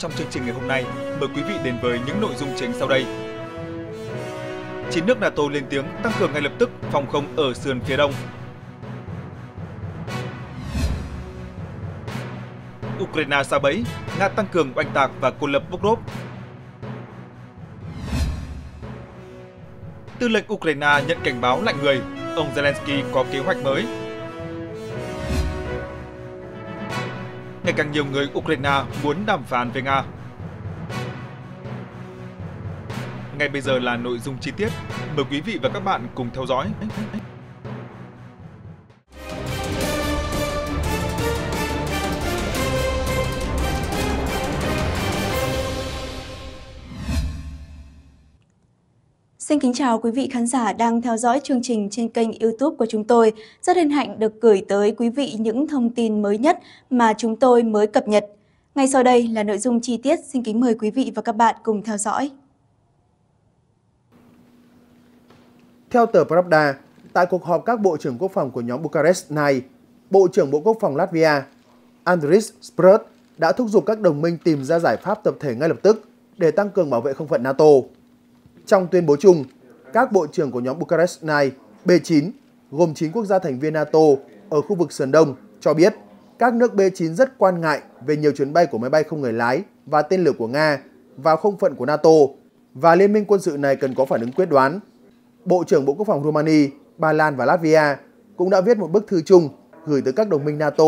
trong chương trình ngày hôm nay, mời quý vị đến với những nội dung chính sau đây. Chín nước NATO lên tiếng tăng cường ngay lập tức phòng không ở sườn phía đông. Ukraine xa bẫy, Nga tăng cường oanh tạc và cô lập Bokrov. Tư lệnh Ukraine nhận cảnh báo lạnh người, ông Zelensky có kế hoạch mới ngày càng nhiều người Ukraine muốn đàm phán với Nga. Ngay bây giờ là nội dung chi tiết. Mời quý vị và các bạn cùng theo dõi. Xin kính chào quý vị khán giả đang theo dõi chương trình trên kênh YouTube của chúng tôi. Rất hân hạnh được gửi tới quý vị những thông tin mới nhất mà chúng tôi mới cập nhật. Ngay sau đây là nội dung chi tiết, xin kính mời quý vị và các bạn cùng theo dõi. Theo tờ Pravda, tại cuộc họp các bộ trưởng quốc phòng của nhóm Bucharest này, Bộ trưởng Bộ Quốc phòng Latvia Andris Sprut đã thúc giục các đồng minh tìm ra giải pháp tập thể ngay lập tức để tăng cường bảo vệ không phận NATO. Trong tuyên bố chung, các bộ trưởng của nhóm Bucharest này B9 gồm 9 quốc gia thành viên NATO ở khu vực Sườn Đông cho biết các nước B9 rất quan ngại về nhiều chuyến bay của máy bay không người lái và tên lửa của Nga vào không phận của NATO và liên minh quân sự này cần có phản ứng quyết đoán. Bộ trưởng Bộ Quốc phòng Romania, Ba Lan và Latvia cũng đã viết một bức thư chung gửi tới các đồng minh NATO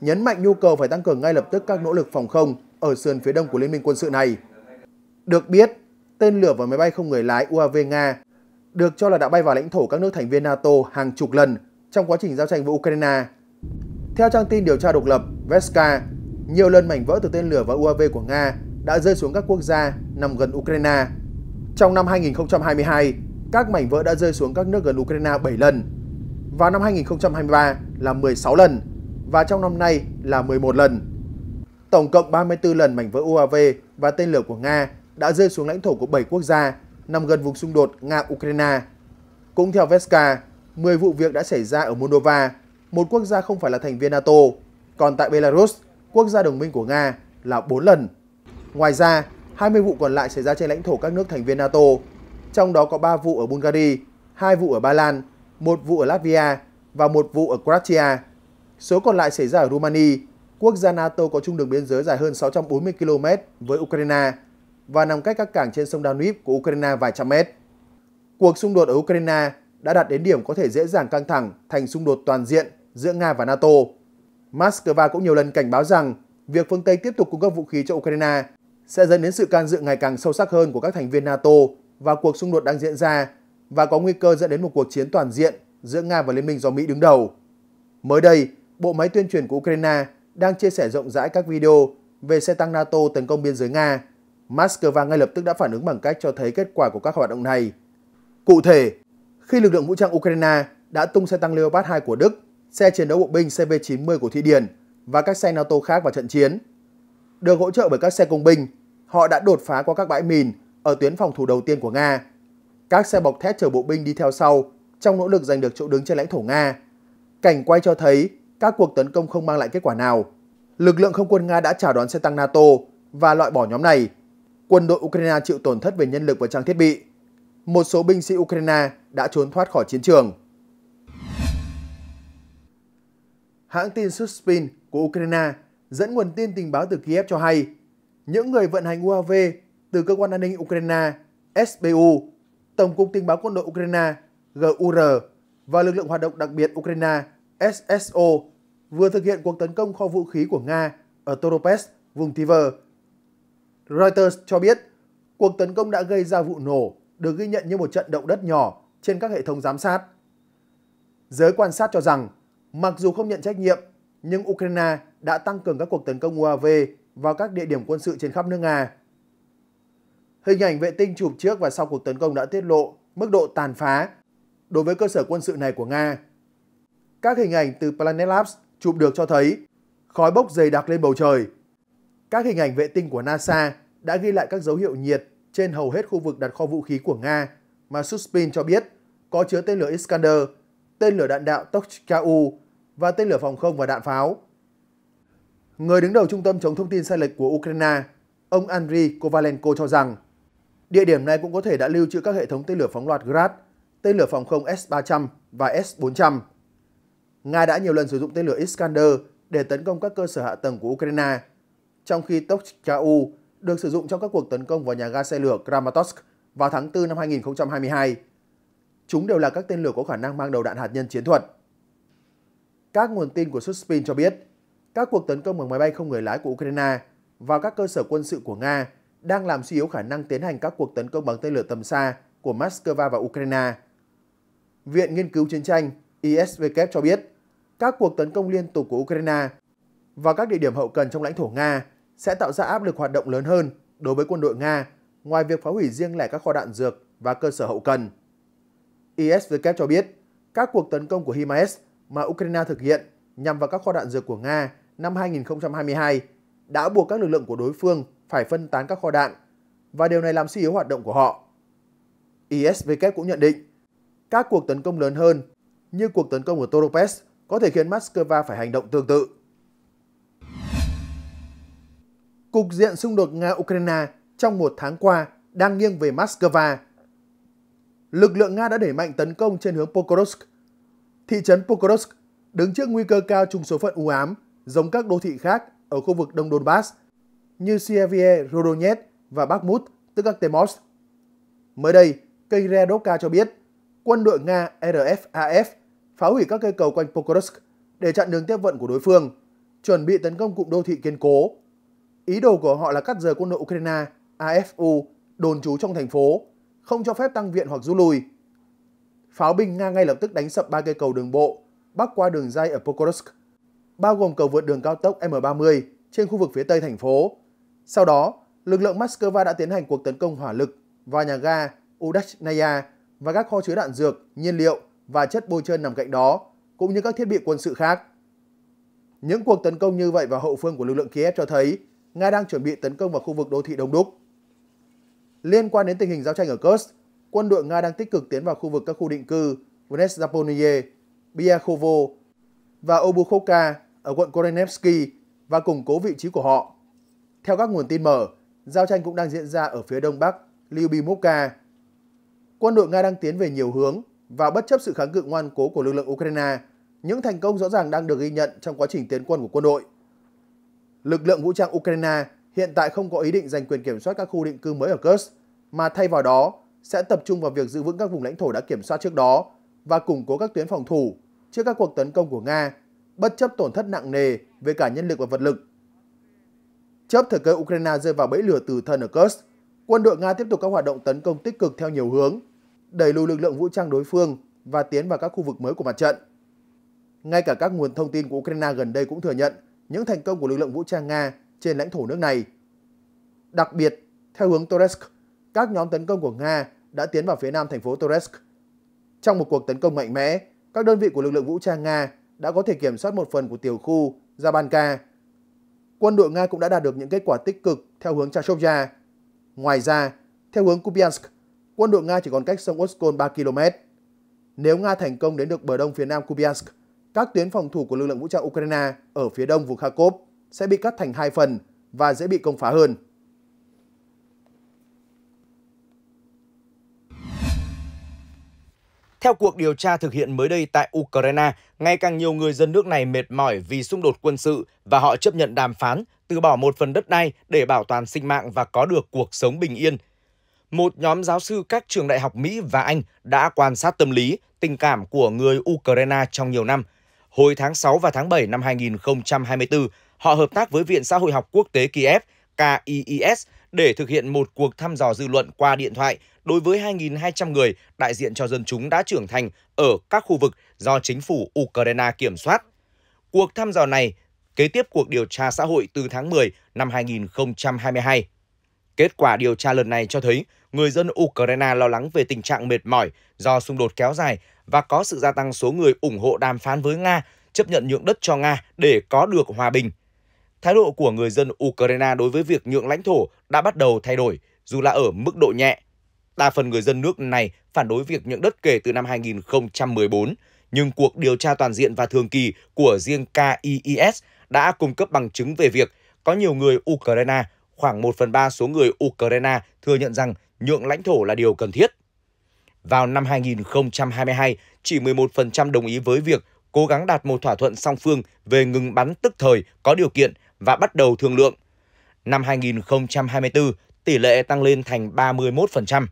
nhấn mạnh nhu cầu phải tăng cường ngay lập tức các nỗ lực phòng không ở sườn phía đông của liên minh quân sự này. Được biết, tên lửa và máy bay không người lái UAV Nga, được cho là đã bay vào lãnh thổ các nước thành viên NATO hàng chục lần trong quá trình giao tranh với Ukraine. Theo trang tin điều tra độc lập Veska, nhiều lần mảnh vỡ từ tên lửa và UAV của Nga đã rơi xuống các quốc gia nằm gần Ukraine. Trong năm 2022, các mảnh vỡ đã rơi xuống các nước gần Ukraine 7 lần. Vào năm 2023 là 16 lần và trong năm nay là 11 lần. Tổng cộng 34 lần mảnh vỡ UAV và tên lửa của Nga đã rơi xuống lãnh thổ của 7 quốc gia nằm gần vùng xung đột Nga-Ukraine. Cũng theo Veska, 10 vụ việc đã xảy ra ở Moldova, một quốc gia không phải là thành viên NATO, còn tại Belarus, quốc gia đồng minh của Nga, là 4 lần. Ngoài ra, 20 vụ còn lại xảy ra trên lãnh thổ các nước thành viên NATO, trong đó có 3 vụ ở Bulgaria, 2 vụ ở Ba Lan, 1 vụ ở Latvia và 1 vụ ở Croatia. Số còn lại xảy ra ở Romania, quốc gia NATO có chung đường biên giới dài hơn 640 km với Ukraine và nằm cách các cảng trên sông Danube của Ukraine vài trăm mét. Cuộc xung đột ở Ukraine đã đạt đến điểm có thể dễ dàng căng thẳng thành xung đột toàn diện giữa Nga và NATO. Moscow cũng nhiều lần cảnh báo rằng việc phương Tây tiếp tục cung cấp vũ khí cho Ukraine sẽ dẫn đến sự can dự ngày càng sâu sắc hơn của các thành viên NATO và cuộc xung đột đang diễn ra và có nguy cơ dẫn đến một cuộc chiến toàn diện giữa Nga và Liên minh do Mỹ đứng đầu. Mới đây, bộ máy tuyên truyền của Ukraine đang chia sẻ rộng rãi các video về xe tăng NATO tấn công biên giới Nga Moscow ngay lập tức đã phản ứng bằng cách cho thấy kết quả của các hoạt động này. Cụ thể, khi lực lượng vũ trang Ukraine đã tung xe tăng Leopard 2 của Đức, xe chiến đấu bộ binh CV-90 của Thụy Điển và các xe NATO khác vào trận chiến. Được hỗ trợ bởi các xe công binh, họ đã đột phá qua các bãi mìn ở tuyến phòng thủ đầu tiên của Nga. Các xe bọc thép chở bộ binh đi theo sau trong nỗ lực giành được chỗ đứng trên lãnh thổ Nga. Cảnh quay cho thấy các cuộc tấn công không mang lại kết quả nào. Lực lượng không quân Nga đã chào đón xe tăng NATO và loại bỏ nhóm này quân đội Ukraine chịu tổn thất về nhân lực và trang thiết bị. Một số binh sĩ Ukraine đã trốn thoát khỏi chiến trường. Hãng tin Suspin của Ukraine dẫn nguồn tin tình báo từ Kiev cho hay những người vận hành UAV từ cơ quan an ninh Ukraine SBU, Tổng cục Tình báo Quân đội Ukraine GUR và lực lượng hoạt động đặc biệt Ukraine SSO vừa thực hiện cuộc tấn công kho vũ khí của Nga ở Toropets, vùng Tiver, Reuters cho biết cuộc tấn công đã gây ra vụ nổ được ghi nhận như một trận động đất nhỏ trên các hệ thống giám sát. Giới quan sát cho rằng, mặc dù không nhận trách nhiệm, nhưng Ukraine đã tăng cường các cuộc tấn công UAV vào các địa điểm quân sự trên khắp nước Nga. Hình ảnh vệ tinh chụp trước và sau cuộc tấn công đã tiết lộ mức độ tàn phá đối với cơ sở quân sự này của Nga. Các hình ảnh từ Planet Labs chụp được cho thấy khói bốc dày đặc lên bầu trời các hình ảnh vệ tinh của NASA đã ghi lại các dấu hiệu nhiệt trên hầu hết khu vực đặt kho vũ khí của Nga mà Suspin cho biết có chứa tên lửa Iskander, tên lửa đạn đạo tochka và tên lửa phòng không và đạn pháo. Người đứng đầu Trung tâm chống thông tin sai lệch của Ukraine, ông Andriy Kovalenko cho rằng địa điểm này cũng có thể đã lưu trữ các hệ thống tên lửa phóng loạt Grad, tên lửa phòng không S-300 và S-400. Nga đã nhiều lần sử dụng tên lửa Iskander để tấn công các cơ sở hạ tầng của Ukraine trong khi Tochkau được sử dụng trong các cuộc tấn công vào nhà ga xe lửa Kramatorsk vào tháng 4 năm 2022. Chúng đều là các tên lửa có khả năng mang đầu đạn hạt nhân chiến thuật. Các nguồn tin của Suspin cho biết, các cuộc tấn công bằng máy bay không người lái của Ukraine vào các cơ sở quân sự của Nga đang làm suy yếu khả năng tiến hành các cuộc tấn công bằng tên lửa tầm xa của Moscow và Ukraine. Viện Nghiên cứu Chiến tranh ISVK cho biết, các cuộc tấn công liên tục của Ukraine vào các địa điểm hậu cần trong lãnh thổ Nga sẽ tạo ra áp lực hoạt động lớn hơn đối với quân đội Nga ngoài việc phá hủy riêng lẻ các kho đạn dược và cơ sở hậu cần. Isvk cho biết các cuộc tấn công của HIMARS mà Ukraine thực hiện nhằm vào các kho đạn dược của Nga năm 2022 đã buộc các lực lượng của đối phương phải phân tán các kho đạn và điều này làm suy yếu hoạt động của họ. Isvk cũng nhận định các cuộc tấn công lớn hơn như cuộc tấn công của Toropets có thể khiến Moscow phải hành động tương tự. cục diện xung đột Nga-Ukraine trong một tháng qua đang nghiêng về Moscow. Lực lượng Nga đã đẩy mạnh tấn công trên hướng Pokrovsk. Thị trấn Pokrovsk đứng trước nguy cơ cao chung số phận u ám giống các đô thị khác ở khu vực Đông Donbass như Sievie, Rodonetsk và Bakhmut, tức các Temos. Mới đây, kênh redoka cho biết quân đội Nga RFAF phá hủy các cây cầu quanh Pokrovsk để chặn đường tiếp vận của đối phương, chuẩn bị tấn công cụm đô thị kiên cố Ý đồ của họ là cắt rời quân đội Ukraine, AFU, đồn trú trong thành phố, không cho phép tăng viện hoặc rút lui. Pháo binh Nga ngay lập tức đánh sập ba cây cầu đường bộ bắc qua đường dây ở Pokrovsk, bao gồm cầu vượt đường cao tốc M30 trên khu vực phía tây thành phố. Sau đó, lực lượng Moscow đã tiến hành cuộc tấn công hỏa lực vào nhà ga Udachnaya và các kho chứa đạn dược, nhiên liệu và chất bôi trơn nằm cạnh đó, cũng như các thiết bị quân sự khác. Những cuộc tấn công như vậy vào hậu phương của lực lượng Kiev cho thấy Nga đang chuẩn bị tấn công vào khu vực đô thị đông đúc. Liên quan đến tình hình giao tranh ở Kursk, quân đội Nga đang tích cực tiến vào khu vực các khu định cư Vneszapolye, Biakhovo và Obukhovka ở quận Korenevsky và củng cố vị trí của họ. Theo các nguồn tin mở, giao tranh cũng đang diễn ra ở phía đông bắc Lyubimovka. Quân đội Nga đang tiến về nhiều hướng và bất chấp sự kháng cự ngoan cố của lực lượng Ukraine, những thành công rõ ràng đang được ghi nhận trong quá trình tiến quân của quân đội. Lực lượng vũ trang Ukraine hiện tại không có ý định giành quyền kiểm soát các khu định cư mới ở Kursk, mà thay vào đó sẽ tập trung vào việc giữ vững các vùng lãnh thổ đã kiểm soát trước đó và củng cố các tuyến phòng thủ trước các cuộc tấn công của Nga, bất chấp tổn thất nặng nề về cả nhân lực và vật lực. Chớp thời cơ Ukraine rơi vào bẫy lửa từ thân ở Kursk, quân đội Nga tiếp tục các hoạt động tấn công tích cực theo nhiều hướng, đẩy lùi lực lượng vũ trang đối phương và tiến vào các khu vực mới của mặt trận. Ngay cả các nguồn thông tin của Ukraine gần đây cũng thừa nhận những thành công của lực lượng vũ trang Nga trên lãnh thổ nước này. Đặc biệt, theo hướng Toresk, các nhóm tấn công của Nga đã tiến vào phía nam thành phố Toresk. Trong một cuộc tấn công mạnh mẽ, các đơn vị của lực lượng vũ trang Nga đã có thể kiểm soát một phần của tiểu khu Zabanka. Quân đội Nga cũng đã đạt được những kết quả tích cực theo hướng Chashovya. Ngoài ra, theo hướng Kupiansk, quân đội Nga chỉ còn cách sông Oskol 3 km. Nếu Nga thành công đến được bờ đông phía nam Kupiansk, các tuyến phòng thủ của lực lượng vũ trang Ukraine ở phía đông vùng Kharkov sẽ bị cắt thành hai phần và dễ bị công phá hơn. Theo cuộc điều tra thực hiện mới đây tại Ukraine, ngày càng nhiều người dân nước này mệt mỏi vì xung đột quân sự và họ chấp nhận đàm phán, từ bỏ một phần đất đai để bảo toàn sinh mạng và có được cuộc sống bình yên. Một nhóm giáo sư các trường đại học Mỹ và Anh đã quan sát tâm lý, tình cảm của người Ukraine trong nhiều năm – Hồi tháng 6 và tháng 7 năm 2024, họ hợp tác với Viện Xã hội học quốc tế Kiev (KIEs) để thực hiện một cuộc thăm dò dư luận qua điện thoại đối với 2.200 người đại diện cho dân chúng đã trưởng thành ở các khu vực do chính phủ Ukraine kiểm soát. Cuộc thăm dò này kế tiếp cuộc điều tra xã hội từ tháng 10 năm 2022. Kết quả điều tra lần này cho thấy người dân Ukraine lo lắng về tình trạng mệt mỏi do xung đột kéo dài và có sự gia tăng số người ủng hộ đàm phán với Nga, chấp nhận nhượng đất cho Nga để có được hòa bình. Thái độ của người dân Ukraine đối với việc nhượng lãnh thổ đã bắt đầu thay đổi, dù là ở mức độ nhẹ. Đa phần người dân nước này phản đối việc nhượng đất kể từ năm 2014, nhưng cuộc điều tra toàn diện và thường kỳ của riêng KIIS đã cung cấp bằng chứng về việc có nhiều người Ukraine, khoảng 1 phần 3 số người Ukraine thừa nhận rằng nhượng lãnh thổ là điều cần thiết. Vào năm 2022, chỉ 11% đồng ý với việc cố gắng đạt một thỏa thuận song phương về ngừng bắn tức thời có điều kiện và bắt đầu thương lượng. Năm 2024, tỷ lệ tăng lên thành 31%.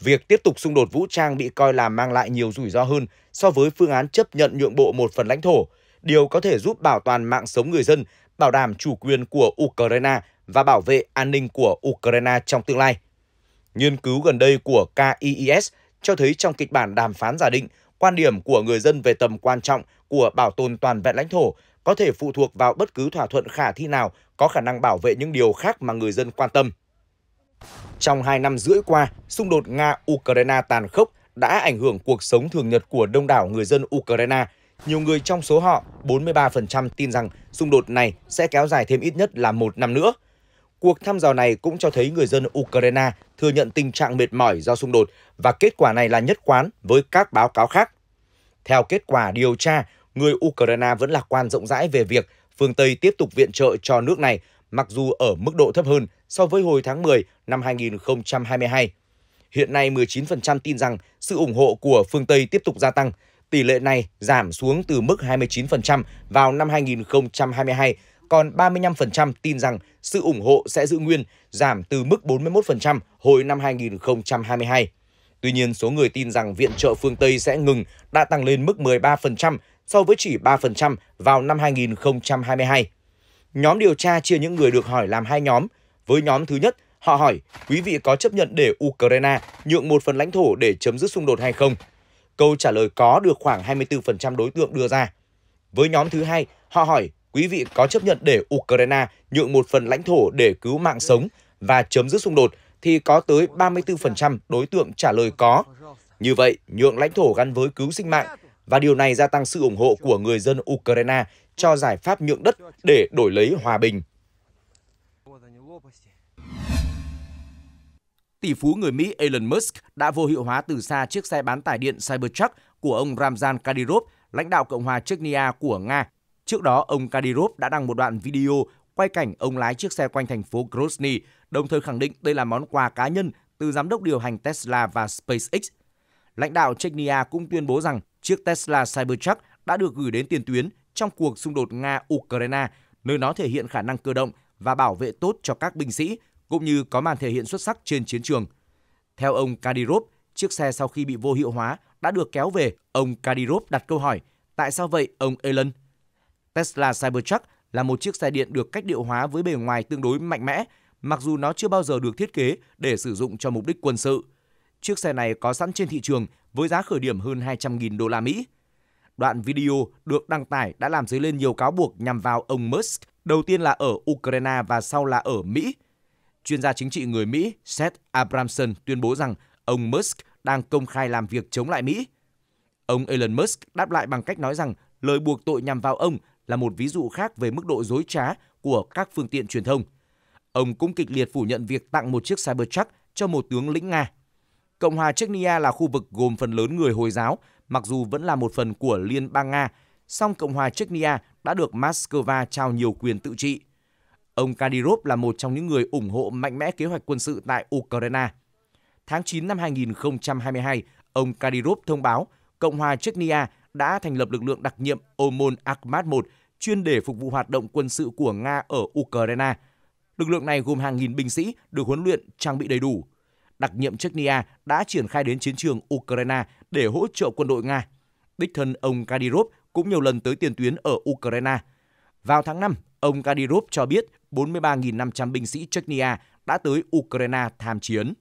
Việc tiếp tục xung đột vũ trang bị coi là mang lại nhiều rủi ro hơn so với phương án chấp nhận nhượng bộ một phần lãnh thổ, điều có thể giúp bảo toàn mạng sống người dân, bảo đảm chủ quyền của Ukraine và bảo vệ an ninh của Ukraine trong tương lai. Nghiên cứu gần đây của KIES cho thấy trong kịch bản đàm phán giả định, quan điểm của người dân về tầm quan trọng của bảo tồn toàn vẹn lãnh thổ có thể phụ thuộc vào bất cứ thỏa thuận khả thi nào có khả năng bảo vệ những điều khác mà người dân quan tâm. Trong hai năm rưỡi qua, xung đột Nga-Ukraine tàn khốc đã ảnh hưởng cuộc sống thường nhật của đông đảo người dân Ukraine. Nhiều người trong số họ, 43% tin rằng xung đột này sẽ kéo dài thêm ít nhất là một năm nữa – Cuộc thăm dò này cũng cho thấy người dân Ukraine thừa nhận tình trạng mệt mỏi do xung đột và kết quả này là nhất quán với các báo cáo khác. Theo kết quả điều tra, người Ukraine vẫn lạc quan rộng rãi về việc phương Tây tiếp tục viện trợ cho nước này mặc dù ở mức độ thấp hơn so với hồi tháng 10 năm 2022. Hiện nay 19% tin rằng sự ủng hộ của phương Tây tiếp tục gia tăng, tỷ lệ này giảm xuống từ mức 29% vào năm 2022 còn 35% tin rằng sự ủng hộ sẽ giữ nguyên, giảm từ mức 41% hồi năm 2022. Tuy nhiên, số người tin rằng viện trợ phương Tây sẽ ngừng đã tăng lên mức 13% so với chỉ 3% vào năm 2022. Nhóm điều tra chia những người được hỏi làm hai nhóm. Với nhóm thứ nhất, họ hỏi quý vị có chấp nhận để Ukraine nhượng một phần lãnh thổ để chấm dứt xung đột hay không? Câu trả lời có được khoảng 24% đối tượng đưa ra. Với nhóm thứ hai, họ hỏi quý vị có chấp nhận để Ukraine nhượng một phần lãnh thổ để cứu mạng sống và chấm dứt xung đột thì có tới 34% đối tượng trả lời có. Như vậy, nhượng lãnh thổ gắn với cứu sinh mạng và điều này gia tăng sự ủng hộ của người dân Ukraine cho giải pháp nhượng đất để đổi lấy hòa bình. Tỷ phú người Mỹ Elon Musk đã vô hiệu hóa từ xa chiếc xe bán tải điện Cybertruck của ông Ramzan Kadyrov, lãnh đạo Cộng hòa Chechnya của Nga Trước đó, ông Kadyrov đã đăng một đoạn video quay cảnh ông lái chiếc xe quanh thành phố Grozny, đồng thời khẳng định đây là món quà cá nhân từ giám đốc điều hành Tesla và SpaceX. Lãnh đạo Chechnya cũng tuyên bố rằng chiếc Tesla Cybertruck đã được gửi đến tiền tuyến trong cuộc xung đột Nga-Ukraine, nơi nó thể hiện khả năng cơ động và bảo vệ tốt cho các binh sĩ, cũng như có màn thể hiện xuất sắc trên chiến trường. Theo ông Kadyrov, chiếc xe sau khi bị vô hiệu hóa đã được kéo về. Ông Kadyrov đặt câu hỏi, tại sao vậy ông Elon Tesla Cybertruck là một chiếc xe điện được cách điệu hóa với bề ngoài tương đối mạnh mẽ, mặc dù nó chưa bao giờ được thiết kế để sử dụng cho mục đích quân sự. Chiếc xe này có sẵn trên thị trường với giá khởi điểm hơn 200.000 đô la Mỹ. Đoạn video được đăng tải đã làm dấy lên nhiều cáo buộc nhằm vào ông Musk, đầu tiên là ở Ukraine và sau là ở Mỹ. Chuyên gia chính trị người Mỹ Seth Abramson tuyên bố rằng ông Musk đang công khai làm việc chống lại Mỹ. Ông Elon Musk đáp lại bằng cách nói rằng lời buộc tội nhằm vào ông là một ví dụ khác về mức độ dối trá của các phương tiện truyền thông. Ông cũng kịch liệt phủ nhận việc tặng một chiếc Cybertruck cho một tướng lĩnh Nga. Cộng hòa Chechnya là khu vực gồm phần lớn người Hồi giáo, mặc dù vẫn là một phần của Liên bang Nga, song Cộng hòa Chechnya đã được Moscow trao nhiều quyền tự trị. Ông Kadyrov là một trong những người ủng hộ mạnh mẽ kế hoạch quân sự tại Ukraine. Tháng 9 năm 2022, ông Kadyrov thông báo Cộng hòa Chechnya đã thành lập lực lượng đặc nhiệm Omon Akhmat I chuyên để phục vụ hoạt động quân sự của Nga ở Ukraine. Lực lượng này gồm hàng nghìn binh sĩ được huấn luyện trang bị đầy đủ. Đặc nhiệm Chechnya đã triển khai đến chiến trường Ukraine để hỗ trợ quân đội Nga. Đích thân ông Kadyrov cũng nhiều lần tới tiền tuyến ở Ukraine. Vào tháng 5, ông Kadyrov cho biết 43.500 binh sĩ Chechnya đã tới Ukraine tham chiến.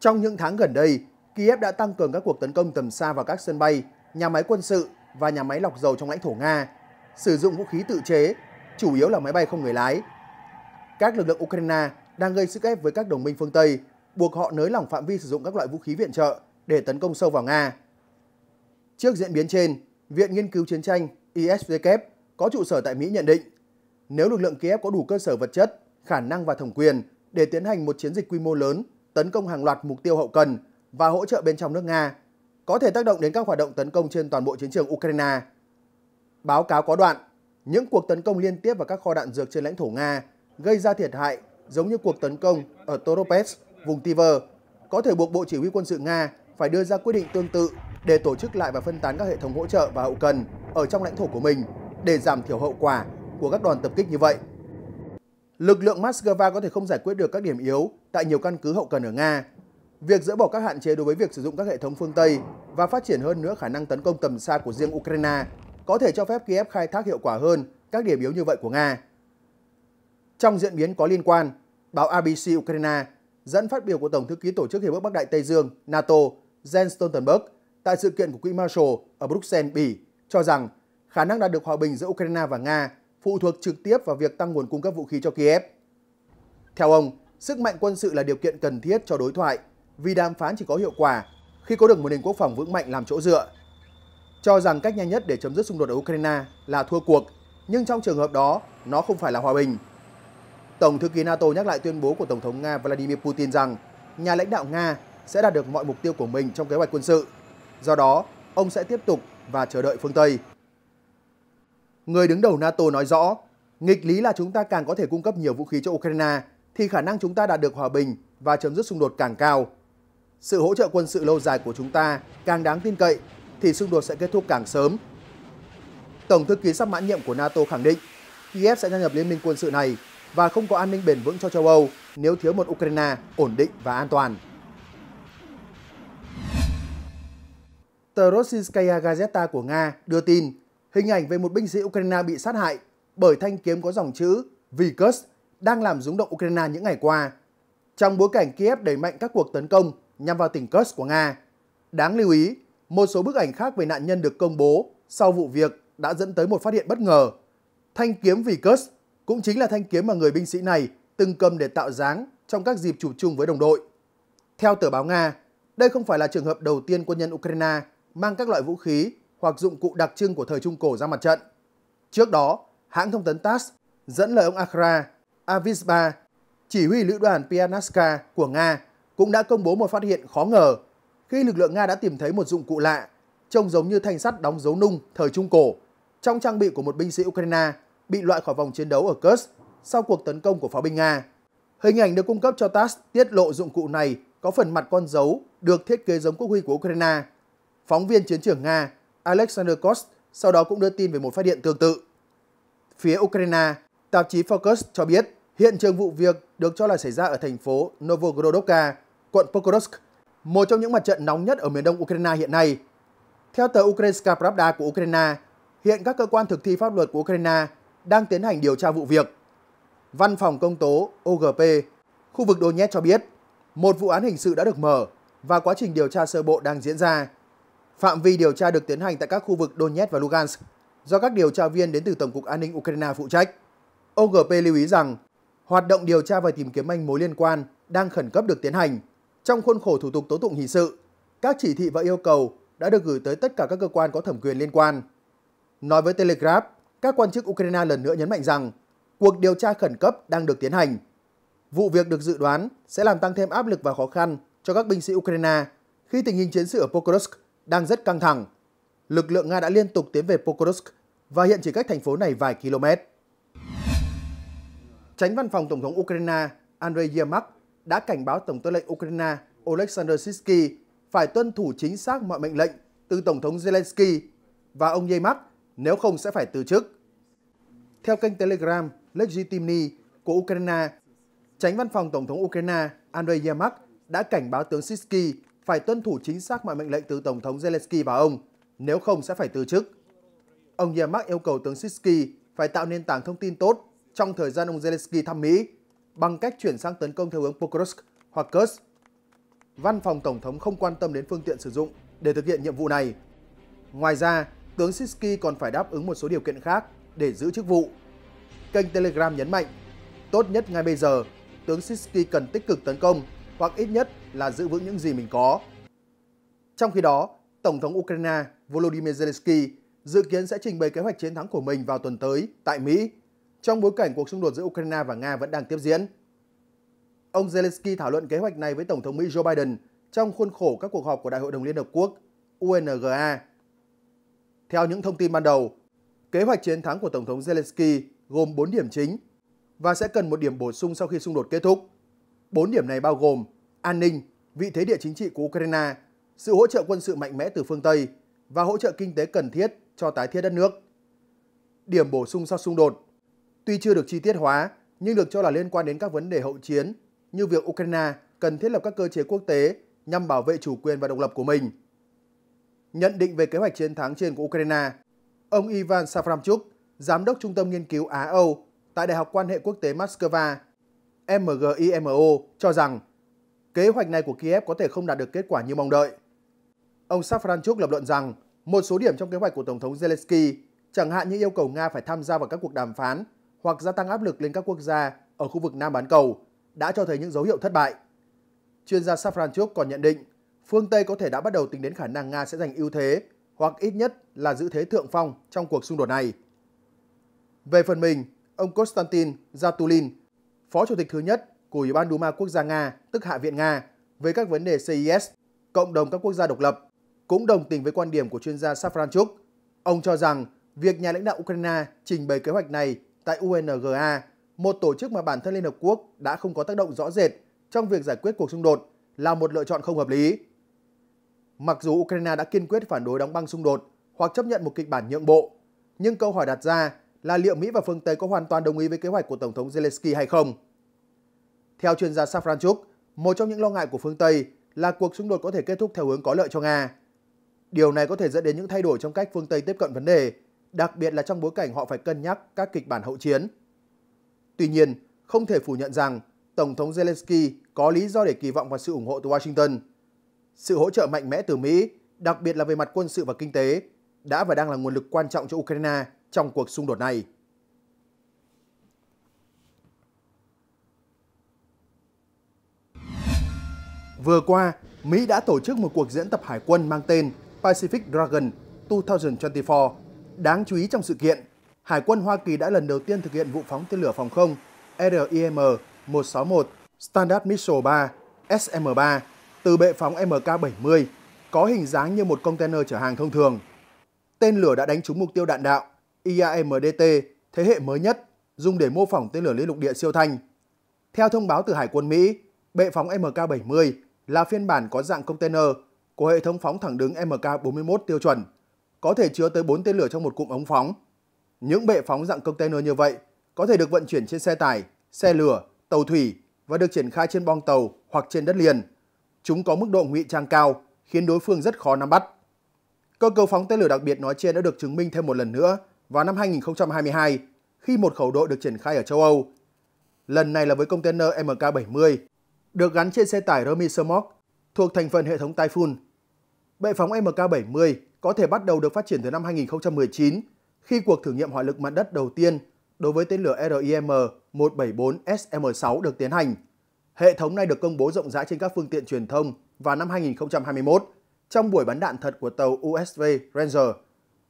Trong những tháng gần đây, Kiev đã tăng cường các cuộc tấn công tầm xa vào các sân bay, nhà máy quân sự và nhà máy lọc dầu trong lãnh thổ Nga, sử dụng vũ khí tự chế, chủ yếu là máy bay không người lái. Các lực lượng Ukraine đang gây sức ép với các đồng minh phương Tây, buộc họ nới lỏng phạm vi sử dụng các loại vũ khí viện trợ để tấn công sâu vào Nga. Trước diễn biến trên, Viện Nghiên cứu Chiến tranh ISW có trụ sở tại Mỹ nhận định, nếu lực lượng Kiev có đủ cơ sở vật chất, khả năng và thẩm quyền để tiến hành một chiến dịch quy mô lớn, tấn công hàng loạt mục tiêu hậu cần và hỗ trợ bên trong nước Nga, có thể tác động đến các hoạt động tấn công trên toàn bộ chiến trường Ukraine. Báo cáo có đoạn, những cuộc tấn công liên tiếp vào các kho đạn dược trên lãnh thổ Nga gây ra thiệt hại giống như cuộc tấn công ở Toropets, vùng Tiver, có thể buộc Bộ Chỉ huy quân sự Nga phải đưa ra quyết định tương tự để tổ chức lại và phân tán các hệ thống hỗ trợ và hậu cần ở trong lãnh thổ của mình để giảm thiểu hậu quả của các đòn tập kích như vậy. Lực lượng Moscow có thể không giải quyết được các điểm yếu tại nhiều căn cứ hậu cần ở Nga, Việc dỡ bỏ các hạn chế đối với việc sử dụng các hệ thống phương Tây và phát triển hơn nữa khả năng tấn công tầm xa của riêng Ukraine có thể cho phép Kiev khai thác hiệu quả hơn các điểm yếu như vậy của Nga. Trong diễn biến có liên quan, báo ABC Ukraine dẫn phát biểu của Tổng thư ký Tổ chức Hiệp ước Bắc Đại Tây Dương NATO Jens Stoltenberg tại sự kiện của Quỹ Marshall ở Bruxelles, Bỉ cho rằng khả năng đạt được hòa bình giữa Ukraine và Nga phụ thuộc trực tiếp vào việc tăng nguồn cung cấp vũ khí cho Kiev. Theo ông, sức mạnh quân sự là điều kiện cần thiết cho đối thoại vì đàm phán chỉ có hiệu quả khi có được một nền quốc phòng vững mạnh làm chỗ dựa. Cho rằng cách nhanh nhất để chấm dứt xung đột ở Ukraine là thua cuộc, nhưng trong trường hợp đó, nó không phải là hòa bình. Tổng thư ký NATO nhắc lại tuyên bố của Tổng thống Nga Vladimir Putin rằng nhà lãnh đạo Nga sẽ đạt được mọi mục tiêu của mình trong kế hoạch quân sự. Do đó, ông sẽ tiếp tục và chờ đợi phương Tây. Người đứng đầu NATO nói rõ, nghịch lý là chúng ta càng có thể cung cấp nhiều vũ khí cho Ukraine thì khả năng chúng ta đạt được hòa bình và chấm dứt xung đột càng cao sự hỗ trợ quân sự lâu dài của chúng ta càng đáng tin cậy thì xung đột sẽ kết thúc càng sớm. Tổng thư ký sắp mãn nhiệm của NATO khẳng định Kiev sẽ gia nhập liên minh quân sự này và không có an ninh bền vững cho châu Âu nếu thiếu một Ukraine ổn định và an toàn. Tờ Rossiyskaya Gazeta của Nga đưa tin hình ảnh về một binh sĩ Ukraine bị sát hại bởi thanh kiếm có dòng chữ Vikus đang làm rúng động Ukraine những ngày qua. Trong bối cảnh Kiev đẩy mạnh các cuộc tấn công nhằm vào tỉnh Kursk của Nga. Đáng lưu ý, một số bức ảnh khác về nạn nhân được công bố sau vụ việc đã dẫn tới một phát hiện bất ngờ. Thanh kiếm vì Kursk cũng chính là thanh kiếm mà người binh sĩ này từng cầm để tạo dáng trong các dịp chụp chung với đồng đội. Theo tờ báo Nga, đây không phải là trường hợp đầu tiên quân nhân Ukraine mang các loại vũ khí hoặc dụng cụ đặc trưng của thời Trung Cổ ra mặt trận. Trước đó, hãng thông tấn TASS dẫn lời ông Akhra Avisba, chỉ huy lữ đoàn Pianaska của Nga cũng đã công bố một phát hiện khó ngờ khi lực lượng Nga đã tìm thấy một dụng cụ lạ trông giống như thanh sắt đóng dấu nung thời Trung Cổ trong trang bị của một binh sĩ Ukraine bị loại khỏi vòng chiến đấu ở Kursk sau cuộc tấn công của pháo binh Nga. Hình ảnh được cung cấp cho TASS tiết lộ dụng cụ này có phần mặt con dấu được thiết kế giống quốc huy của Ukraine. Phóng viên chiến trường Nga Alexander Kost sau đó cũng đưa tin về một phát hiện tương tự. Phía Ukraine, tạp chí Focus cho biết hiện trường vụ việc được cho là xảy ra ở thành phố Novogorodovka, quận Pokrovsk, một trong những mặt trận nóng nhất ở miền đông Ukraine hiện nay. Theo tờ Ukrainska Pravda của Ukraine, hiện các cơ quan thực thi pháp luật của Ukraine đang tiến hành điều tra vụ việc. Văn phòng công tố OGP khu vực Donetsk cho biết một vụ án hình sự đã được mở và quá trình điều tra sơ bộ đang diễn ra. Phạm vi điều tra được tiến hành tại các khu vực Donetsk và Lugansk do các điều tra viên đến từ Tổng cục An ninh Ukraine phụ trách. OGP lưu ý rằng hoạt động điều tra và tìm kiếm manh mối liên quan đang khẩn cấp được tiến hành. Trong khuôn khổ thủ tục tố tụng hình sự, các chỉ thị và yêu cầu đã được gửi tới tất cả các cơ quan có thẩm quyền liên quan. Nói với Telegraph, các quan chức Ukraine lần nữa nhấn mạnh rằng cuộc điều tra khẩn cấp đang được tiến hành. Vụ việc được dự đoán sẽ làm tăng thêm áp lực và khó khăn cho các binh sĩ Ukraine khi tình hình chiến sự ở Pokrovsk đang rất căng thẳng. Lực lượng Nga đã liên tục tiến về Pokrovsk và hiện chỉ cách thành phố này vài km. Tránh văn phòng Tổng thống Ukraine Andrei Yermak đã cảnh báo Tổng tư lệnh Ukraine Oleksandr Sitsky phải tuân thủ chính xác mọi mệnh lệnh từ Tổng thống Zelensky và ông Yemak nếu không sẽ phải từ chức. Theo kênh Telegram Legitimny của Ukraine, tránh văn phòng Tổng thống Ukraine Andrei Yemak đã cảnh báo tướng Sitsky phải tuân thủ chính xác mọi mệnh lệnh từ Tổng thống Zelensky và ông, nếu không sẽ phải từ chức. Ông Yermak yêu cầu tướng Sitsky phải tạo nền tảng thông tin tốt trong thời gian ông Zelensky thăm Mỹ bằng cách chuyển sang tấn công theo hướng Pokrovsk hoặc Kursk. Văn phòng Tổng thống không quan tâm đến phương tiện sử dụng để thực hiện nhiệm vụ này. Ngoài ra, tướng Sisky còn phải đáp ứng một số điều kiện khác để giữ chức vụ. Kênh Telegram nhấn mạnh, tốt nhất ngay bây giờ, tướng Sisky cần tích cực tấn công hoặc ít nhất là giữ vững những gì mình có. Trong khi đó, Tổng thống Ukraine Volodymyr Zelensky dự kiến sẽ trình bày kế hoạch chiến thắng của mình vào tuần tới tại Mỹ trong bối cảnh cuộc xung đột giữa Ukraine và Nga vẫn đang tiếp diễn. Ông Zelensky thảo luận kế hoạch này với Tổng thống Mỹ Joe Biden trong khuôn khổ các cuộc họp của Đại hội đồng Liên Hợp Quốc UNGA. Theo những thông tin ban đầu, kế hoạch chiến thắng của Tổng thống Zelensky gồm 4 điểm chính và sẽ cần một điểm bổ sung sau khi xung đột kết thúc. 4 điểm này bao gồm an ninh, vị thế địa chính trị của Ukraine, sự hỗ trợ quân sự mạnh mẽ từ phương Tây và hỗ trợ kinh tế cần thiết cho tái thiết đất nước. Điểm bổ sung sau xung đột Tuy chưa được chi tiết hóa, nhưng được cho là liên quan đến các vấn đề hậu chiến như việc Ukraine cần thiết lập các cơ chế quốc tế nhằm bảo vệ chủ quyền và độc lập của mình. Nhận định về kế hoạch chiến thắng trên của Ukraine, ông Ivan Saframchuk, Giám đốc Trung tâm Nghiên cứu Á-Âu tại Đại học Quan hệ Quốc tế Moscow, MGIMO, cho rằng kế hoạch này của Kiev có thể không đạt được kết quả như mong đợi. Ông Saframchuk lập luận rằng một số điểm trong kế hoạch của Tổng thống Zelensky, chẳng hạn như yêu cầu Nga phải tham gia vào các cuộc đàm phán hoặc gia tăng áp lực lên các quốc gia ở khu vực Nam bán cầu đã cho thấy những dấu hiệu thất bại. Chuyên gia Safranchuk còn nhận định phương Tây có thể đã bắt đầu tính đến khả năng Nga sẽ giành ưu thế hoặc ít nhất là giữ thế thượng phong trong cuộc xung đột này. Về phần mình, ông Konstantin Zatulin, Phó Chủ tịch thứ nhất của Ủy ban Duma Quốc gia Nga, tức Hạ viện Nga, về các vấn đề CIS, cộng đồng các quốc gia độc lập, cũng đồng tình với quan điểm của chuyên gia Safranchuk. Ông cho rằng việc nhà lãnh đạo Ukraine trình bày kế hoạch này tại UNGA, một tổ chức mà bản thân Liên Hợp Quốc đã không có tác động rõ rệt trong việc giải quyết cuộc xung đột là một lựa chọn không hợp lý. Mặc dù Ukraine đã kiên quyết phản đối đóng băng xung đột hoặc chấp nhận một kịch bản nhượng bộ, nhưng câu hỏi đặt ra là liệu Mỹ và phương Tây có hoàn toàn đồng ý với kế hoạch của Tổng thống Zelensky hay không? Theo chuyên gia Safranchuk, một trong những lo ngại của phương Tây là cuộc xung đột có thể kết thúc theo hướng có lợi cho Nga. Điều này có thể dẫn đến những thay đổi trong cách phương Tây tiếp cận vấn đề đặc biệt là trong bối cảnh họ phải cân nhắc các kịch bản hậu chiến. Tuy nhiên, không thể phủ nhận rằng Tổng thống Zelensky có lý do để kỳ vọng vào sự ủng hộ từ Washington. Sự hỗ trợ mạnh mẽ từ Mỹ, đặc biệt là về mặt quân sự và kinh tế, đã và đang là nguồn lực quan trọng cho Ukraine trong cuộc xung đột này. Vừa qua, Mỹ đã tổ chức một cuộc diễn tập hải quân mang tên Pacific Dragon 2024 Đáng chú ý trong sự kiện, Hải quân Hoa Kỳ đã lần đầu tiên thực hiện vụ phóng tên lửa phòng không RIM-161 Standard Missile 3 SM-3 từ bệ phóng MK-70 có hình dáng như một container chở hàng thông thường. Tên lửa đã đánh trúng mục tiêu đạn đạo IAMDT thế hệ mới nhất dùng để mô phỏng tên lửa liên lục địa siêu thanh. Theo thông báo từ Hải quân Mỹ, bệ phóng MK-70 là phiên bản có dạng container của hệ thống phóng thẳng đứng MK-41 tiêu chuẩn có thể chứa tới 4 tên lửa trong một cụm ống phóng. Những bệ phóng dạng container như vậy có thể được vận chuyển trên xe tải, xe lửa, tàu thủy và được triển khai trên bong tàu hoặc trên đất liền. Chúng có mức độ ngụy trang cao, khiến đối phương rất khó nắm bắt. Cơ cấu phóng tên lửa đặc biệt nói trên đã được chứng minh thêm một lần nữa vào năm 2022 khi một khẩu đội được triển khai ở châu Âu. Lần này là với container MK-70 được gắn trên xe tải Remy thuộc thành phần hệ thống Typhoon bệ phóng MK70 có thể bắt đầu được phát triển từ năm 2019 khi cuộc thử nghiệm hỏa lực mặt đất đầu tiên đối với tên lửa RIM-174SM6 được tiến hành. Hệ thống này được công bố rộng rãi trên các phương tiện truyền thông vào năm 2021 trong buổi bắn đạn thật của tàu USV Ranger.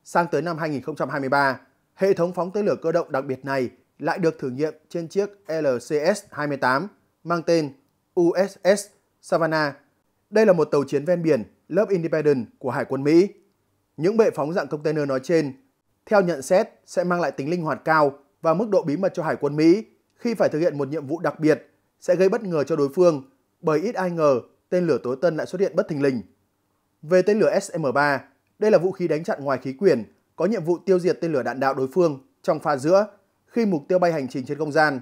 Sang tới năm 2023, hệ thống phóng tên lửa cơ động đặc biệt này lại được thử nghiệm trên chiếc LCS-28 mang tên USS Savannah. Đây là một tàu chiến ven biển lớp Independent của Hải quân Mỹ. Những bệ phóng dạng container nói trên, theo nhận xét sẽ mang lại tính linh hoạt cao và mức độ bí mật cho Hải quân Mỹ khi phải thực hiện một nhiệm vụ đặc biệt sẽ gây bất ngờ cho đối phương bởi ít ai ngờ tên lửa tối tân lại xuất hiện bất thình lình. Về tên lửa SM-3, đây là vũ khí đánh chặn ngoài khí quyển có nhiệm vụ tiêu diệt tên lửa đạn đạo đối phương trong pha giữa khi mục tiêu bay hành trình trên không gian.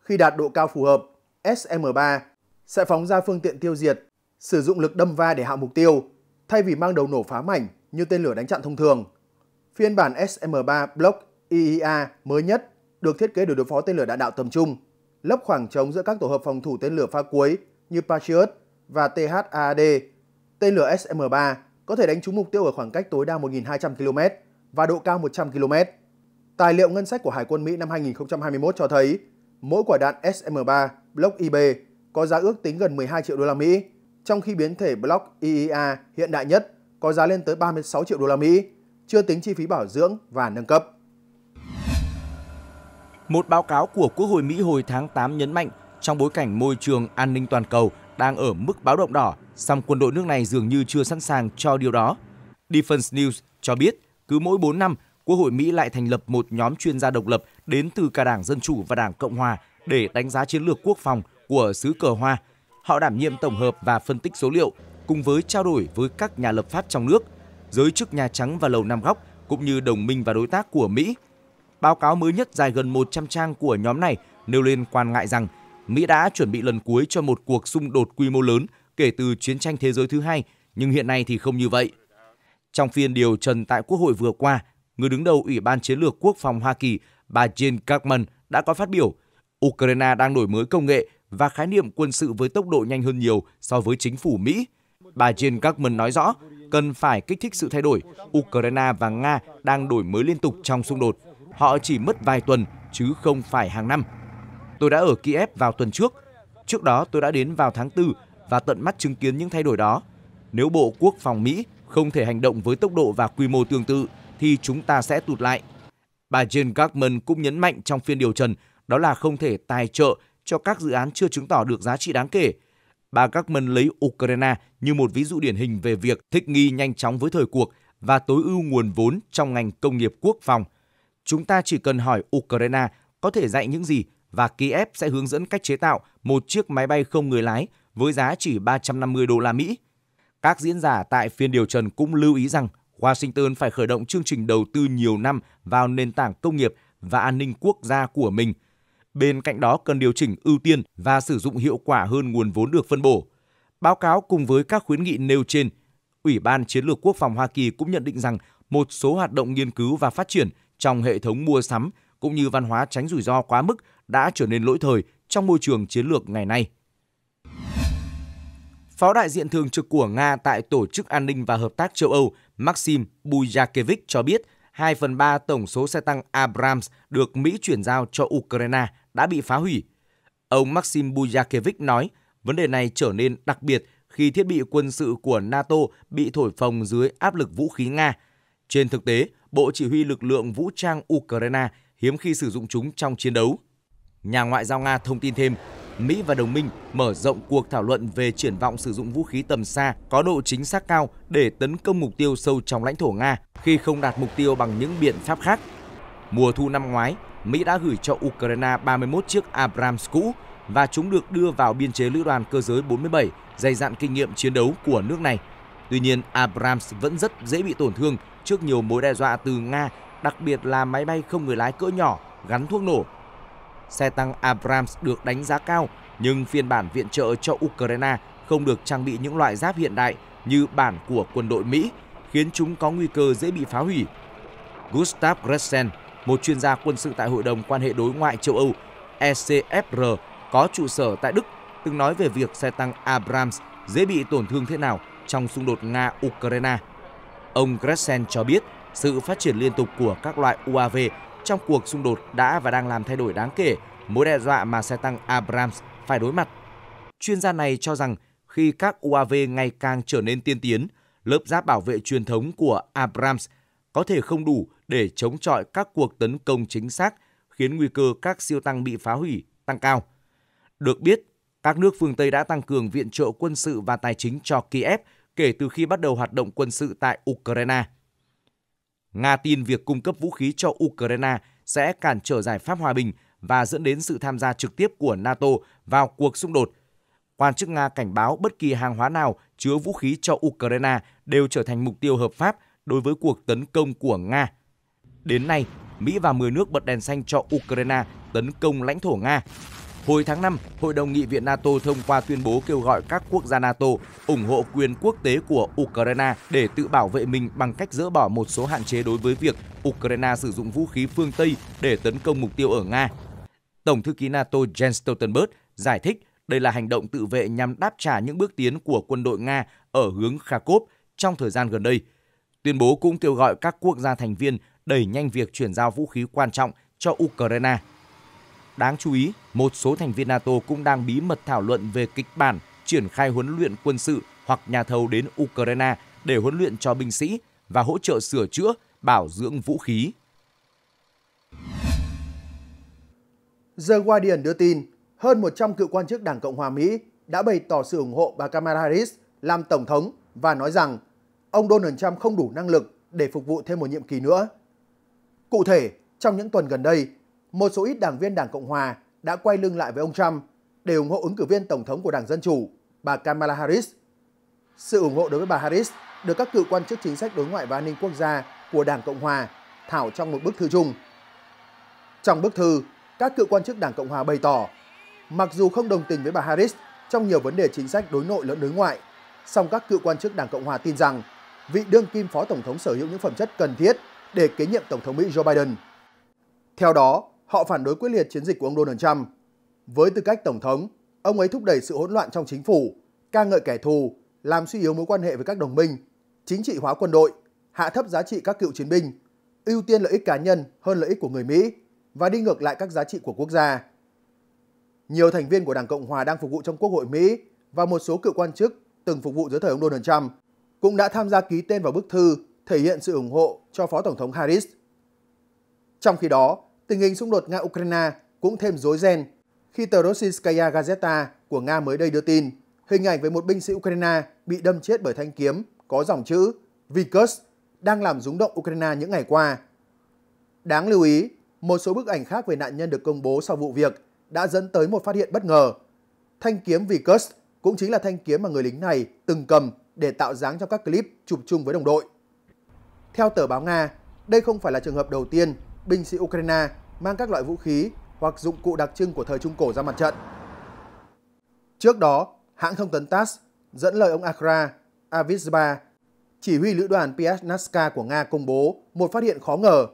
Khi đạt độ cao phù hợp, SM-3 sẽ phóng ra phương tiện tiêu diệt sử dụng lực đâm va để hạ mục tiêu, thay vì mang đầu nổ phá mảnh như tên lửa đánh chặn thông thường. Phiên bản SM-3 Block eea mới nhất được thiết kế để đối phó tên lửa đạn đạo tầm trung, lấp khoảng trống giữa các tổ hợp phòng thủ tên lửa pha cuối như Patriot và THAAD. Tên lửa SM-3 có thể đánh trúng mục tiêu ở khoảng cách tối đa 1.200 km và độ cao 100 km. Tài liệu ngân sách của Hải quân Mỹ năm 2021 cho thấy mỗi quả đạn SM-3 Block IB có giá ước tính gần 12 triệu đô la Mỹ trong khi biến thể Block EEA hiện đại nhất có giá lên tới 36 triệu đô la Mỹ, chưa tính chi phí bảo dưỡng và nâng cấp. Một báo cáo của Quốc hội Mỹ hồi tháng 8 nhấn mạnh trong bối cảnh môi trường an ninh toàn cầu đang ở mức báo động đỏ, song quân đội nước này dường như chưa sẵn sàng cho điều đó. Defense News cho biết cứ mỗi 4 năm, Quốc hội Mỹ lại thành lập một nhóm chuyên gia độc lập đến từ cả Đảng Dân Chủ và Đảng Cộng Hòa để đánh giá chiến lược quốc phòng của xứ cờ Hoa – Họ đảm nhiệm tổng hợp và phân tích số liệu cùng với trao đổi với các nhà lập pháp trong nước, giới chức Nhà Trắng và Lầu Năm Góc cũng như đồng minh và đối tác của Mỹ. Báo cáo mới nhất dài gần 100 trang của nhóm này nêu lên quan ngại rằng Mỹ đã chuẩn bị lần cuối cho một cuộc xung đột quy mô lớn kể từ chiến tranh thế giới thứ hai, nhưng hiện nay thì không như vậy. Trong phiên điều trần tại Quốc hội vừa qua, người đứng đầu Ủy ban Chiến lược Quốc phòng Hoa Kỳ, bà Jill Cartman đã có phát biểu Ukraine đang đổi mới công nghệ và khái niệm quân sự với tốc độ nhanh hơn nhiều so với chính phủ Mỹ. Bà Jane Garman nói rõ, cần phải kích thích sự thay đổi. Ukraine và Nga đang đổi mới liên tục trong xung đột. Họ chỉ mất vài tuần chứ không phải hàng năm. Tôi đã ở Kiev vào tuần trước. Trước đó tôi đã đến vào tháng 4 và tận mắt chứng kiến những thay đổi đó. Nếu Bộ Quốc phòng Mỹ không thể hành động với tốc độ và quy mô tương tự thì chúng ta sẽ tụt lại. Bà Jane Garman cũng nhấn mạnh trong phiên điều trần đó là không thể tài trợ cho các dự án chưa chứng tỏ được giá trị đáng kể. Bà Gakman lấy Ukraine như một ví dụ điển hình về việc thích nghi nhanh chóng với thời cuộc và tối ưu nguồn vốn trong ngành công nghiệp quốc phòng. Chúng ta chỉ cần hỏi Ukraine có thể dạy những gì và Kiev sẽ hướng dẫn cách chế tạo một chiếc máy bay không người lái với giá chỉ 350 đô la Mỹ. Các diễn giả tại phiên điều trần cũng lưu ý rằng Washington phải khởi động chương trình đầu tư nhiều năm vào nền tảng công nghiệp và an ninh quốc gia của mình – Bên cạnh đó cần điều chỉnh ưu tiên và sử dụng hiệu quả hơn nguồn vốn được phân bổ. Báo cáo cùng với các khuyến nghị nêu trên, Ủy ban Chiến lược Quốc phòng Hoa Kỳ cũng nhận định rằng một số hoạt động nghiên cứu và phát triển trong hệ thống mua sắm cũng như văn hóa tránh rủi ro quá mức đã trở nên lỗi thời trong môi trường chiến lược ngày nay. Phó đại diện thường trực của Nga tại Tổ chức An ninh và Hợp tác châu Âu Maxim Bujakevich cho biết 2 phần 3 tổng số xe tăng Abrams được Mỹ chuyển giao cho Ukraine đã bị phá hủy. Ông Maxim Bujakevich nói, vấn đề này trở nên đặc biệt khi thiết bị quân sự của NATO bị thổi phồng dưới áp lực vũ khí Nga. Trên thực tế, Bộ Chỉ huy lực lượng vũ trang Ukraine hiếm khi sử dụng chúng trong chiến đấu. Nhà ngoại giao Nga thông tin thêm, Mỹ và đồng minh mở rộng cuộc thảo luận về triển vọng sử dụng vũ khí tầm xa có độ chính xác cao để tấn công mục tiêu sâu trong lãnh thổ Nga khi không đạt mục tiêu bằng những biện pháp khác. Mùa thu năm ngoái, Mỹ đã gửi cho Ukraine 31 chiếc Abrams cũ và chúng được đưa vào biên chế lữ đoàn cơ giới 47 dày dặn kinh nghiệm chiến đấu của nước này. Tuy nhiên, Abrams vẫn rất dễ bị tổn thương trước nhiều mối đe dọa từ Nga, đặc biệt là máy bay không người lái cỡ nhỏ gắn thuốc nổ. Xe tăng Abrams được đánh giá cao, nhưng phiên bản viện trợ cho Ukraine không được trang bị những loại giáp hiện đại như bản của quân đội Mỹ, khiến chúng có nguy cơ dễ bị phá hủy. Gustav Gressen, một chuyên gia quân sự tại Hội đồng quan hệ đối ngoại châu Âu ECFR có trụ sở tại Đức từng nói về việc xe tăng Abrams dễ bị tổn thương thế nào trong xung đột Nga-Ukraine. Ông Gressen cho biết sự phát triển liên tục của các loại UAV trong cuộc xung đột đã và đang làm thay đổi đáng kể mối đe dọa mà xe tăng Abrams phải đối mặt. Chuyên gia này cho rằng khi các UAV ngày càng trở nên tiên tiến, lớp giáp bảo vệ truyền thống của Abrams có thể không đủ để chống chọi các cuộc tấn công chính xác, khiến nguy cơ các siêu tăng bị phá hủy tăng cao. Được biết, các nước phương Tây đã tăng cường viện trợ quân sự và tài chính cho Kiev kể từ khi bắt đầu hoạt động quân sự tại Ukraine. Nga tin việc cung cấp vũ khí cho Ukraine sẽ cản trở giải pháp hòa bình và dẫn đến sự tham gia trực tiếp của NATO vào cuộc xung đột. Quan chức Nga cảnh báo bất kỳ hàng hóa nào chứa vũ khí cho Ukraine đều trở thành mục tiêu hợp pháp đối với cuộc tấn công của Nga. Đến nay, Mỹ và 10 nước bật đèn xanh cho Ukraine tấn công lãnh thổ Nga. Hồi tháng 5, Hội đồng Nghị viện NATO thông qua tuyên bố kêu gọi các quốc gia NATO ủng hộ quyền quốc tế của Ukraine để tự bảo vệ mình bằng cách dỡ bỏ một số hạn chế đối với việc Ukraine sử dụng vũ khí phương Tây để tấn công mục tiêu ở Nga. Tổng thư ký NATO Jens Stoltenberg giải thích đây là hành động tự vệ nhằm đáp trả những bước tiến của quân đội Nga ở hướng Kharkov trong thời gian gần đây. Tuyên bố cũng kêu gọi các quốc gia thành viên đẩy nhanh việc chuyển giao vũ khí quan trọng cho Ukraine. Đáng chú ý, một số thành viên NATO cũng đang bí mật thảo luận về kịch bản triển khai huấn luyện quân sự hoặc nhà thầu đến Ukraine để huấn luyện cho binh sĩ và hỗ trợ sửa chữa, bảo dưỡng vũ khí. The Guardian đưa tin, hơn 100 cựu quan chức Đảng Cộng hòa Mỹ đã bày tỏ sự ủng hộ bà Kamala Harris làm Tổng thống và nói rằng ông Donald Trump không đủ năng lực để phục vụ thêm một nhiệm kỳ nữa. Cụ thể, trong những tuần gần đây, một số ít đảng viên Đảng Cộng Hòa đã quay lưng lại với ông Trump để ủng hộ ứng cử viên Tổng thống của Đảng Dân Chủ, bà Kamala Harris. Sự ủng hộ đối với bà Harris được các cựu quan chức chính sách đối ngoại và an ninh quốc gia của Đảng Cộng Hòa thảo trong một bức thư chung. Trong bức thư, các cựu quan chức Đảng Cộng Hòa bày tỏ, mặc dù không đồng tình với bà Harris trong nhiều vấn đề chính sách đối nội lẫn đối ngoại, song các cựu quan chức Đảng Cộng Hòa tin rằng vị đương kim phó tổng thống sở hữu những phẩm chất cần thiết để kế nhiệm Tổng thống Mỹ Joe Biden. Theo đó, họ phản đối quyết liệt chiến dịch của ông Donald Trump. Với tư cách Tổng thống, ông ấy thúc đẩy sự hỗn loạn trong chính phủ, ca ngợi kẻ thù, làm suy yếu mối quan hệ với các đồng minh, chính trị hóa quân đội, hạ thấp giá trị các cựu chiến binh, ưu tiên lợi ích cá nhân hơn lợi ích của người Mỹ và đi ngược lại các giá trị của quốc gia. Nhiều thành viên của Đảng Cộng Hòa đang phục vụ trong Quốc hội Mỹ và một số cựu quan chức từng phục vụ dưới thời ông Donald Trump cũng đã tham gia ký tên vào bức thư thể hiện sự ủng hộ cho Phó Tổng thống Harris. Trong khi đó, tình hình xung đột Nga-Ukraine cũng thêm rối ren khi tờ Rossiyskaya Gazeta của Nga mới đây đưa tin hình ảnh về một binh sĩ Ukraine bị đâm chết bởi thanh kiếm có dòng chữ Vikus đang làm rúng động Ukraine những ngày qua. Đáng lưu ý, một số bức ảnh khác về nạn nhân được công bố sau vụ việc đã dẫn tới một phát hiện bất ngờ. Thanh kiếm Vikus cũng chính là thanh kiếm mà người lính này từng cầm để tạo dáng trong các clip chụp chung với đồng đội. Theo tờ báo Nga, đây không phải là trường hợp đầu tiên binh sĩ Ukraine mang các loại vũ khí hoặc dụng cụ đặc trưng của thời Trung Cổ ra mặt trận. Trước đó, hãng thông tấn TASS dẫn lời ông Akhra Avizba, chỉ huy lữ đoàn Piasnaska của Nga công bố một phát hiện khó ngờ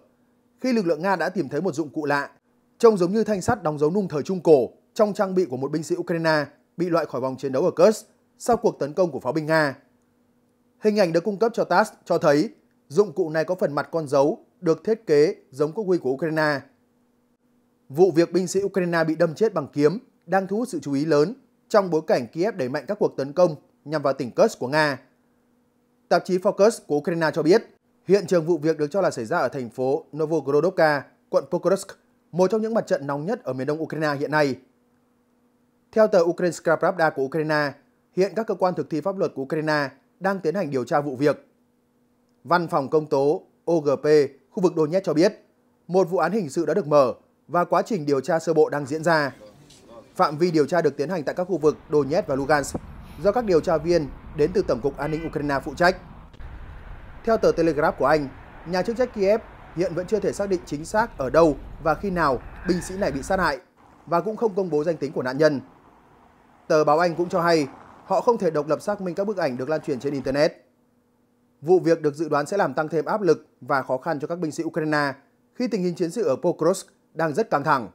khi lực lượng Nga đã tìm thấy một dụng cụ lạ, trông giống như thanh sắt đóng dấu nung thời Trung Cổ trong trang bị của một binh sĩ Ukraine bị loại khỏi vòng chiến đấu ở Kursk sau cuộc tấn công của pháo binh Nga. Hình ảnh được cung cấp cho TASS cho thấy dụng cụ này có phần mặt con dấu được thiết kế giống quốc huy của Ukraine. Vụ việc binh sĩ Ukraine bị đâm chết bằng kiếm đang thu hút sự chú ý lớn trong bối cảnh Kiev đẩy mạnh các cuộc tấn công nhằm vào tỉnh Kursk của Nga. Tạp chí Focus của Ukraine cho biết, hiện trường vụ việc được cho là xảy ra ở thành phố Novogorodovka, quận Pokrovsk, một trong những mặt trận nóng nhất ở miền đông Ukraine hiện nay. Theo tờ Ukrainska Pravda của Ukraine, hiện các cơ quan thực thi pháp luật của Ukraine đang tiến hành điều tra vụ việc Văn phòng công tố OGP khu vực Donetsk cho biết, một vụ án hình sự đã được mở và quá trình điều tra sơ bộ đang diễn ra. Phạm vi điều tra được tiến hành tại các khu vực Donetsk và Lugansk do các điều tra viên đến từ Tổng cục An ninh Ukraine phụ trách. Theo tờ Telegraph của Anh, nhà chức trách Kiev hiện vẫn chưa thể xác định chính xác ở đâu và khi nào binh sĩ này bị sát hại và cũng không công bố danh tính của nạn nhân. Tờ báo Anh cũng cho hay họ không thể độc lập xác minh các bức ảnh được lan truyền trên Internet. Vụ việc được dự đoán sẽ làm tăng thêm áp lực và khó khăn cho các binh sĩ Ukraine khi tình hình chiến sự ở Pokrovsk đang rất căng thẳng.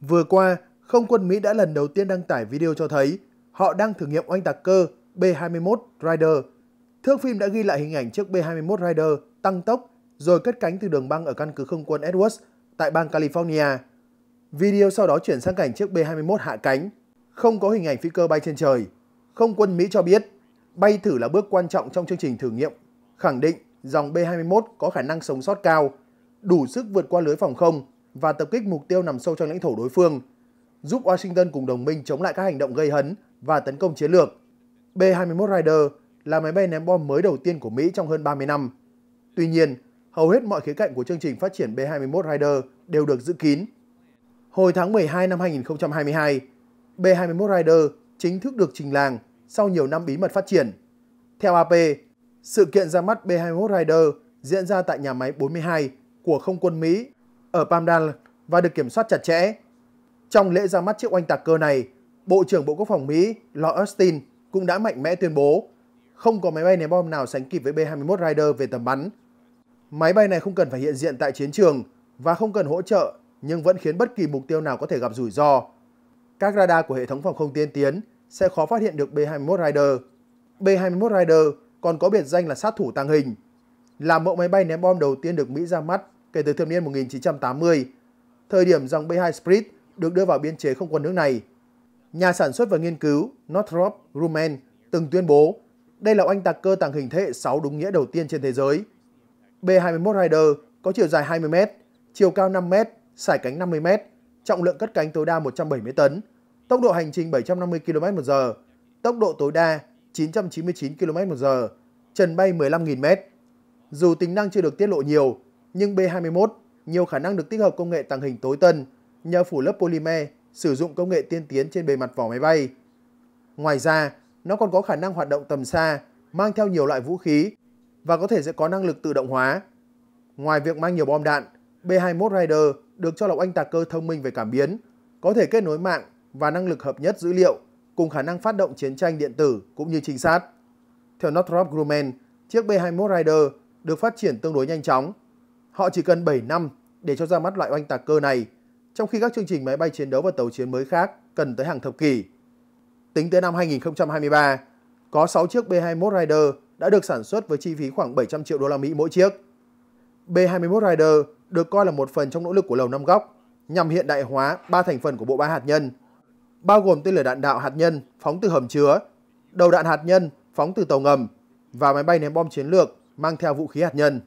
Vừa qua, không quân Mỹ đã lần đầu tiên đăng tải video cho thấy họ đang thử nghiệm oanh tạc cơ B-21 Rider. Thước phim đã ghi lại hình ảnh chiếc B-21 Rider tăng tốc rồi cất cánh từ đường băng ở căn cứ không quân Edwards tại bang California. Video sau đó chuyển sang cảnh chiếc B-21 hạ cánh, không có hình ảnh phi cơ bay trên trời không quân Mỹ cho biết bay thử là bước quan trọng trong chương trình thử nghiệm, khẳng định dòng B-21 có khả năng sống sót cao, đủ sức vượt qua lưới phòng không và tập kích mục tiêu nằm sâu trong lãnh thổ đối phương, giúp Washington cùng đồng minh chống lại các hành động gây hấn và tấn công chiến lược. B-21 Rider là máy bay ném bom mới đầu tiên của Mỹ trong hơn 30 năm. Tuy nhiên, hầu hết mọi khía cạnh của chương trình phát triển B-21 Rider đều được giữ kín. Hồi tháng 12 năm 2022, B-21 Rider chính thức được trình làng sau nhiều năm bí mật phát triển. Theo AP, sự kiện ra mắt B-21 Rider diễn ra tại nhà máy 42 của không quân Mỹ ở Pamdal và được kiểm soát chặt chẽ. Trong lễ ra mắt chiếc oanh tạc cơ này, Bộ trưởng Bộ Quốc phòng Mỹ Lord Austin cũng đã mạnh mẽ tuyên bố không có máy bay ném bom nào sánh kịp với B-21 Rider về tầm bắn. Máy bay này không cần phải hiện diện tại chiến trường và không cần hỗ trợ nhưng vẫn khiến bất kỳ mục tiêu nào có thể gặp rủi ro. Các radar của hệ thống phòng không tiên tiến sẽ khó phát hiện được B-21 Rider. B-21 Rider còn có biệt danh là sát thủ tàng hình, là mẫu máy bay ném bom đầu tiên được Mỹ ra mắt kể từ thập niên 1980, thời điểm dòng B-2 Spirit được đưa vào biên chế không quân nước này. Nhà sản xuất và nghiên cứu Northrop Grumman từng tuyên bố đây là oanh tạc cơ tàng hình thế hệ 6 đúng nghĩa đầu tiên trên thế giới. B-21 Rider có chiều dài 20m, chiều cao 5m, sải cánh 50m, trọng lượng cất cánh tối đa 170 tấn, tốc độ hành trình 750 km/h, tốc độ tối đa 999 km/h, trần bay 15.000m. Dù tính năng chưa được tiết lộ nhiều, nhưng B21 nhiều khả năng được tích hợp công nghệ tàng hình tối tân nhờ phủ lớp polymer sử dụng công nghệ tiên tiến trên bề mặt vỏ máy bay. Ngoài ra, nó còn có khả năng hoạt động tầm xa, mang theo nhiều loại vũ khí và có thể sẽ có năng lực tự động hóa. Ngoài việc mang nhiều bom đạn, B-21 Rider được cho là oanh tạc cơ thông minh về cảm biến, có thể kết nối mạng và năng lực hợp nhất dữ liệu cùng khả năng phát động chiến tranh điện tử cũng như trinh sát. Theo Northrop Grumman, chiếc B-21 Rider được phát triển tương đối nhanh chóng. Họ chỉ cần 7 năm để cho ra mắt loại oanh tạc cơ này, trong khi các chương trình máy bay chiến đấu và tàu chiến mới khác cần tới hàng thập kỷ. Tính tới năm 2023, có 6 chiếc B-21 Rider đã được sản xuất với chi phí khoảng 700 triệu đô la Mỹ mỗi chiếc. B-21 Rider được coi là một phần trong nỗ lực của Lầu Năm Góc nhằm hiện đại hóa ba thành phần của bộ ba hạt nhân – bao gồm tên lửa đạn đạo hạt nhân phóng từ hầm chứa, đầu đạn hạt nhân phóng từ tàu ngầm và máy bay ném bom chiến lược mang theo vũ khí hạt nhân.